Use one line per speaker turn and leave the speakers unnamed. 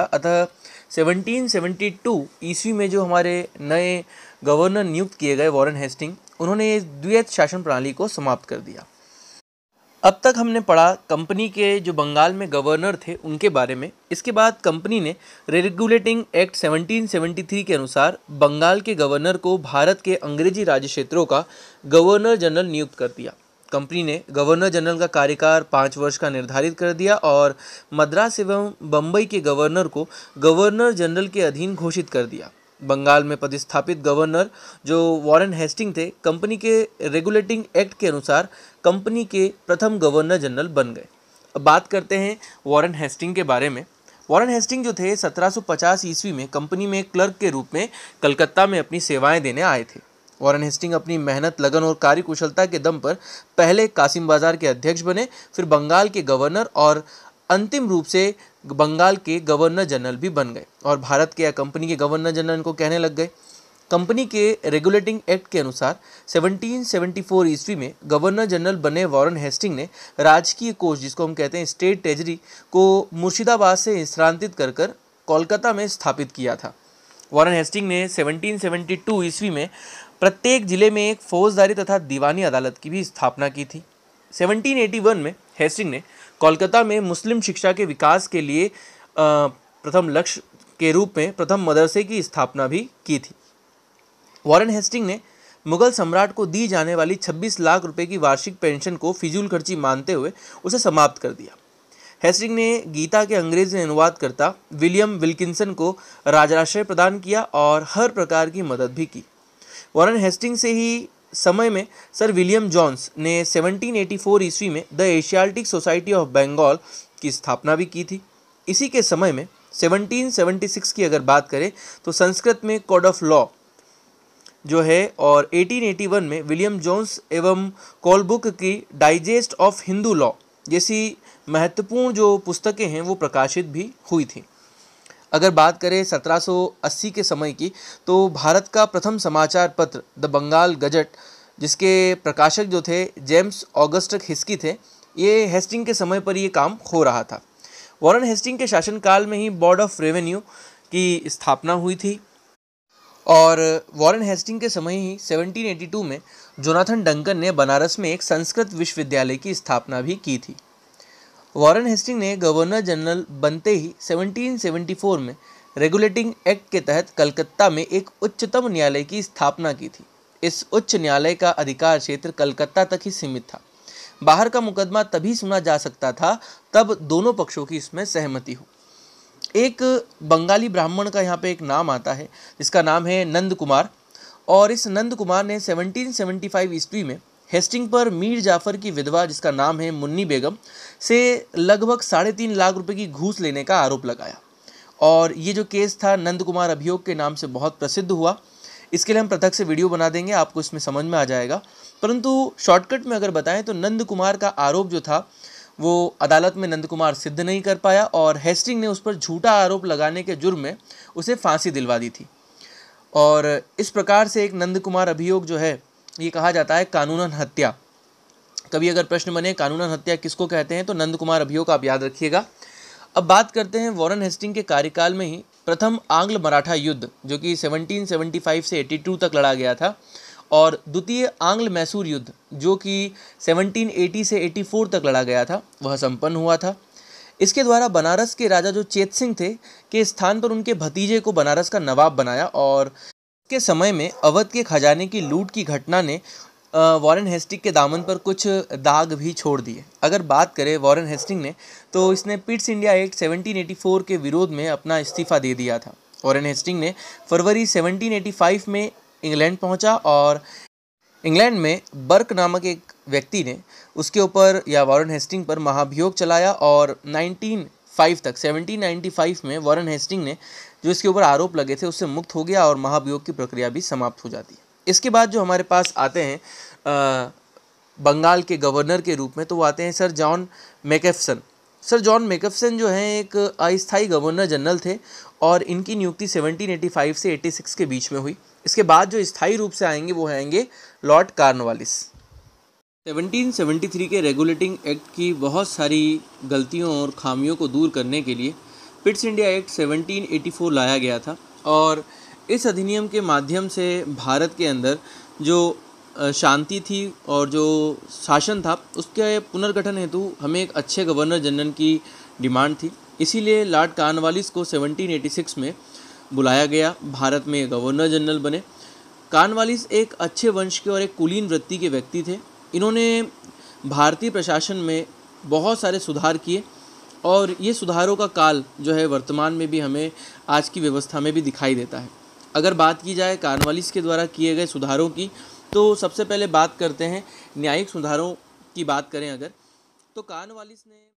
अतः 1772 ईस्वी में जो हमारे नए गवर्नर नियुक्त किए गए वॉरेन हेस्टिंग उन्होंने इस द्वैत शासन प्रणाली को समाप्त कर दिया अब तक हमने पढ़ा कंपनी के जो बंगाल में गवर्नर थे उनके बारे में इसके बाद कंपनी ने रेगुलेटिंग एक्ट 1773 के अनुसार बंगाल के गवर्नर को भारत के अंग्रेजी राज्य क्षेत्रों का गवर्नर जनरल नियुक्त कर दिया कंपनी ने गवर्नर जनरल का कार्यकाल पाँच वर्ष का निर्धारित कर दिया और मद्रास एवं बम्बई के गवर्नर को गवर्नर जनरल के अधीन घोषित कर दिया बंगाल में पदस्थापित गवर्नर जो वॉरेन हेस्टिंग थे कंपनी के रेगुलेटिंग एक्ट के अनुसार कंपनी के प्रथम गवर्नर जनरल बन गए अब बात करते हैं वॉरेन हेस्टिंग के बारे में वॉरेन हेस्टिंग जो थे 1750 ईस्वी में कंपनी में क्लर्क के रूप में कलकत्ता में अपनी सेवाएं देने आए थे वॉरन हेस्टिंग अपनी मेहनत लगन और कार्यकुशलता के दम पर पहले कासिम बाजार के अध्यक्ष बने फिर बंगाल के गवर्नर और अंतिम रूप से बंगाल के गवर्नर जनरल भी बन गए और भारत के या कंपनी के गवर्नर जनरल इनको कहने लग गए कंपनी के रेगुलेटिंग एक्ट के अनुसार 1774 ईस्वी में गवर्नर जनरल बने वॉरन हेस्टिंग ने राजकीय कोष जिसको हम कहते हैं स्टेट ट्रेजरी को मुर्शिदाबाद से स्थानांतरित कर कर कोलकाता में स्थापित किया था वॉरन हेस्टिंग ने 1772 ईस्वी में प्रत्येक जिले में एक फौजदारी तथा दीवानी अदालत की भी स्थापना की थी 1781 में हेस्टिंग ने कोलकाता में मुस्लिम शिक्षा के विकास के लिए प्रथम लक्ष्य के रूप में प्रथम मदरसे की स्थापना भी की थी वॉरेन हेस्टिंग ने मुगल सम्राट को दी जाने वाली 26 लाख रुपए की वार्षिक पेंशन को फिजूल खर्ची मानते हुए उसे समाप्त कर दिया हेस्टिंग ने गीता के अंग्रेजी अनुवादकर्ता विलियम विल्किंसन को राजराश्रय प्रदान किया और हर प्रकार की मदद भी की वॉरन हेस्टिंग से ही समय में सर विलियम जॉन्स ने 1784 ईस्वी में the Asiatic Society of Bengal की स्थापना भी की थी इसी के समय में 1776 की अगर बात करें तो संस्कृत में कोड ऑफ लॉ जो है और 1881 में विलियम जॉन्स एवं कॉलबुक की डाइजेस्ट ऑफ हिंदू लॉ जैसी महत्वपूर्ण जो पुस्तकें हैं वो प्रकाशित भी हुई थी अगर बात करें 1780 के समय की तो भारत का प्रथम समाचार पत्र द बंगाल गजट जिसके प्रकाशक जो थे जेम्स ऑगस्ट हिस्की थे ये हेस्टिंग के समय पर ये काम हो रहा था वॉरन हेस्टिंग के शासनकाल में ही बोर्ड ऑफ रेवेन्यू की स्थापना हुई थी और वॉरन हेस्टिंग के समय ही 1782 में जोनाथन डंकन ने बनारस में एक संस्कृत विश्वविद्यालय की स्थापना भी की थी वॉरेन हेस्टिंग ने गवर्नर जनरल बनते ही 1774 में रेगुलेटिंग एक्ट के तहत कलकत्ता में एक उच्चतम न्यायालय की स्थापना की थी इस उच्च न्यायालय का अधिकार क्षेत्र कलकत्ता तक ही सीमित था बाहर का मुकदमा तभी सुना जा सकता था तब दोनों पक्षों की इसमें सहमति हो एक बंगाली ब्राह्मण का यहाँ पे एक नाम आता है जिसका नाम है नंद कुमार और इस नंद कुमार ने 1775 ईस्वी में हेस्टिंग पर मीर जाफर की विधवा जिसका नाम है मुन्नी बेगम से लगभग साढ़े तीन लाख रुपए की घूस लेने का आरोप लगाया और ये जो केस था नंद कुमार अभियोग के नाम से बहुत प्रसिद्ध हुआ इसके लिए हम पृथक से वीडियो बना देंगे आपको इसमें समझ में आ जाएगा परंतु शॉर्टकट में अगर बताएं तो नंद कुमार का आरोप जो था वो अदालत में नंद कुमार सिद्ध नहीं कर पाया और हेस्टिंग ने उस पर झूठा आरोप लगाने के जुर्म में उसे फांसी दिलवा दी थी और इस प्रकार से एक नंद कुमार अभियोग जो है ये कहा जाता है कानूनन हत्या कभी अगर प्रश्न बने कानूनन हत्या किसको कहते हैं तो नंद कुमार अभियोग आप याद रखिएगा अब बात करते हैं वॉरन हेस्टिंग के कार्यकाल में ही प्रथम आंग्ल मराठा युद्ध जो कि 1775 से 82 तक लड़ा गया था और द्वितीय आंग्ल मैसूर युद्ध जो कि 1780 से 84 तक लड़ा गया था वह संपन्न हुआ था इसके द्वारा बनारस के राजा जो चेत सिंह थे के स्थान पर उनके भतीजे को बनारस का नवाब बनाया और के समय में अवध के खजाने की लूट की घटना ने वॉरेन हेस्टिंग के दामन पर कुछ दाग भी छोड़ दिए अगर बात करें वॉरेन हेस्टिंग ने तो इसने पिट्स इंडिया एक्ट 1784 के विरोध में अपना इस्तीफा दे दिया था वॉरेन हेस्टिंग ने फरवरी 1785 में इंग्लैंड पहुंचा और इंग्लैंड में बर्क नामक एक व्यक्ति ने उसके ऊपर या वॉरेन हेस्टिंग पर महाभियोग चलाया और फाइव तक 1795 में वॉरेन हेस्टिंग ने जो इसके ऊपर आरोप लगे थे उससे मुक्त हो गया और महाभियोग की प्रक्रिया भी समाप्त हो जाती है इसके बाद जो हमारे पास आते हैं आ, बंगाल के गवर्नर के रूप में तो वो आते हैं sir John Macpherson sir John Macpherson जो हैं एक अस्थायी गवर्नर जनरल थे और इनकी नियुक्ति 1785 से 86 के बीच में हुई इसके बाद जो स्थायी रूप से आएंगे वो आएंगे लॉर्ड कार्नवालिस 1773 के रेगुलेटिंग एक्ट की बहुत सारी गलतियों और खामियों को दूर करने के लिए पिट्स इंडिया एक्ट 1784 लाया गया था और इस अधिनियम के माध्यम से भारत के अंदर जो शांति थी और जो शासन था उसके पुनर्गठन हेतु हमें एक अच्छे गवर्नर जनरल की डिमांड थी इसीलिए लॉर्ड कानवालिस को 1786 में बुलाया गया भारत में गवर्नर जनरल बने कानवालिस एक अच्छे वंश के और एक कुलीन वृत्ति के व्यक्ति थे इन्होंने भारतीय प्रशासन में बहुत सारे सुधार किए और ये सुधारों का काल जो है वर्तमान में भी हमें आज की व्यवस्था में भी दिखाई देता है अगर बात की जाए कार्नवालिस के द्वारा किए गए सुधारों की तो सबसे पहले बात करते हैं न्यायिक सुधारों की बात करें अगर तो कार्नवालिस ने